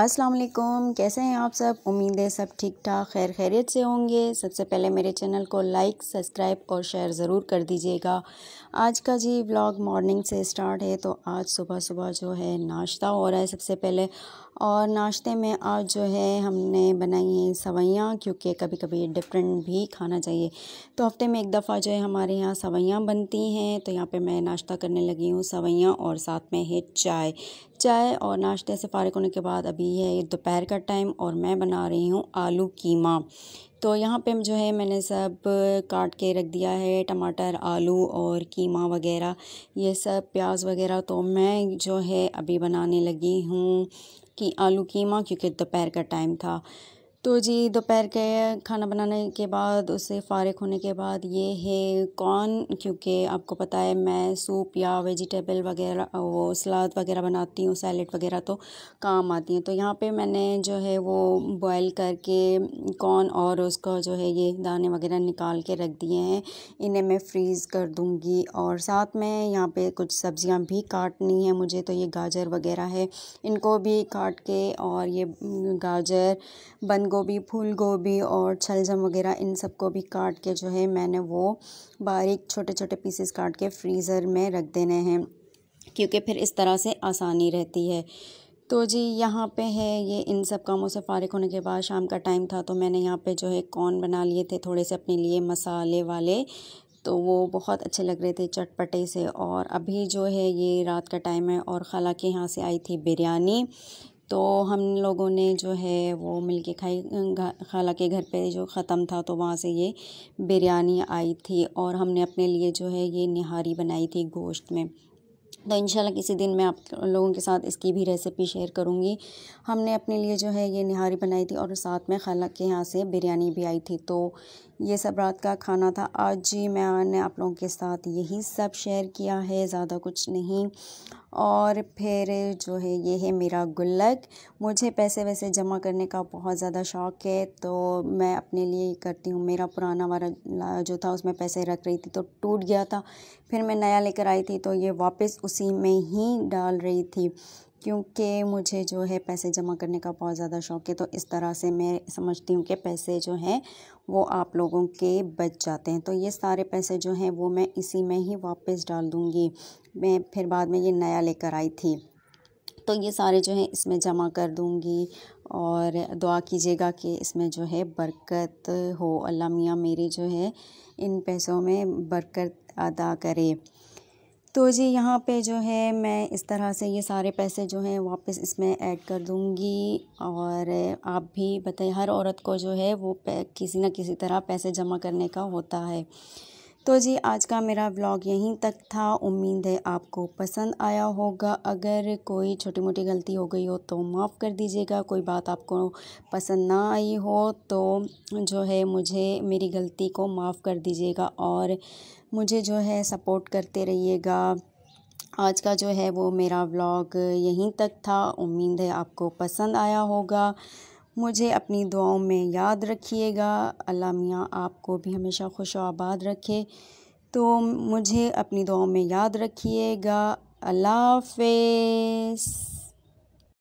अस्सलाम वालेकुम कैसे हैं आप सब उम्मीद है सब ठीक ठाक खैर खैरियत से होंगे सबसे पहले मेरे चैनल को लाइक सब्सक्राइब और शेयर ज़रूर कर दीजिएगा आज का जी ब्लॉग मॉर्निंग से स्टार्ट है तो आज सुबह सुबह जो है नाश्ता हो रहा है सबसे पहले और नाश्ते में आज जो है हमने बनाई हैं सवैयाँ क्योंकि कभी कभी डिफरेंट भी खाना चाहिए तो हफ्ते में एक दफ़ा जो है हमारे यहाँ सवैयाँ बनती हैं तो यहाँ पे मैं नाश्ता करने लगी हूँ सवैयाँ और साथ में है चाय चाय और नाश्ते से फ़ारिग होने के बाद अभी है दोपहर का टाइम और मैं बना रही हूँ आलू कीमा तो यहाँ पे जो है मैंने सब काट के रख दिया है टमाटर आलू और कीमा वगैरह ये सब प्याज वगैरह तो मैं जो है अभी बनाने लगी हूँ कि आलू कीमा क्योंकि दोपहर का टाइम था तो जी दोपहर के खाना बनाने के बाद उसे फारिग होने के बाद ये है कॉर्न क्योंकि आपको पता है मैं सूप या वेजिटेबल वगैरह वो सलाद वगैरह बनाती हूँ सैलड वगैरह तो काम आती हैं तो यहाँ पे मैंने जो है वो बॉईल करके कॉर्न और उसका जो है ये दाने वगैरह निकाल के रख दिए हैं इन्हें मैं फ्रीज़ कर दूँगी और साथ में यहाँ पर कुछ सब्ज़ियाँ भी काटनी है मुझे तो ये गाजर वगैरह है इनको भी काट के और ये गाजर बंद गोभी फूल गोभी और छलजम वगैरह इन सब को भी काट के जो है मैंने वो बारीक छोटे छोटे पीसेस काट के फ्रीज़र में रख देने हैं क्योंकि फिर इस तरह से आसानी रहती है तो जी यहाँ पे है ये इन सब कामों से फ़ारिग होने के बाद शाम का टाइम था तो मैंने यहाँ पे जो है कॉर्न बना लिए थे थोड़े से अपने लिए मसाले वाले तो वो बहुत अच्छे लग रहे थे चटपटे से और अभी जो है ये रात का टाइम है और खाला के यहाँ से आई थी बिरयानी तो हम लोगों ने जो है वो मिल के खाई खाला के घर पे जो ख़त्म था तो वहाँ से ये बिरयानी आई थी और हमने अपने लिए जो है ये निहारी बनाई थी गोश्त में तो इंशाल्लाह किसी दिन मैं आप लोगों के साथ इसकी भी रेसिपी शेयर करूँगी हमने अपने लिए जो है ये निहारी बनाई थी और साथ में खाला के यहाँ से बिरयानी भी आई थी तो ये सब रात का खाना था आज जी मैंने आप लोगों के साथ यही सब शेयर किया है ज़्यादा कुछ नहीं और फिर जो है ये है मेरा गुल्लक मुझे पैसे वैसे जमा करने का बहुत ज़्यादा शौक़ है तो मैं अपने लिए ही करती हूँ मेरा पुराना वाला जो था उसमें पैसे रख रही थी तो टूट गया था फिर मैं नया लेकर आई थी तो ये वापस उसी में ही डाल रही थी क्योंकि मुझे जो है पैसे जमा करने का बहुत ज़्यादा शौक़ है तो इस तरह से मैं समझती हूँ कि पैसे जो हैं वो आप लोगों के बच जाते हैं तो ये सारे पैसे जो हैं वो मैं इसी में ही वापस डाल दूँगी मैं फिर बाद में ये नया लेकर आई थी तो ये सारे जो हैं इसमें जमा कर दूँगी और दुआ कीजिएगा कि इसमें जो है बरकत हो अल्लाह मियाँ मेरी जो है इन पैसों में बरकत अदा करे तो जी यहाँ पे जो है मैं इस तरह से ये सारे पैसे जो हैं वापस इसमें ऐड कर दूँगी और आप भी बताएं हर औरत को जो है वो किसी ना किसी तरह पैसे जमा करने का होता है तो जी आज का मेरा व्लॉग यहीं तक था उम्मीद है आपको पसंद आया होगा अगर कोई छोटी मोटी गलती हो गई हो तो माफ़ कर दीजिएगा कोई बात आपको पसंद ना आई हो तो जो है मुझे मेरी गलती को माफ़ कर दीजिएगा और मुझे जो है सपोर्ट करते रहिएगा आज का जो है वो मेरा व्लॉग यहीं तक था उम्मीद है आपको पसंद आया होगा मुझे अपनी दुआओं में याद रखिएगा अल्लाह मियाँ आपको भी हमेशा खुश आबाद रखे तो मुझे अपनी दुआओं में याद रखिएगा अल्लाह हाफिज़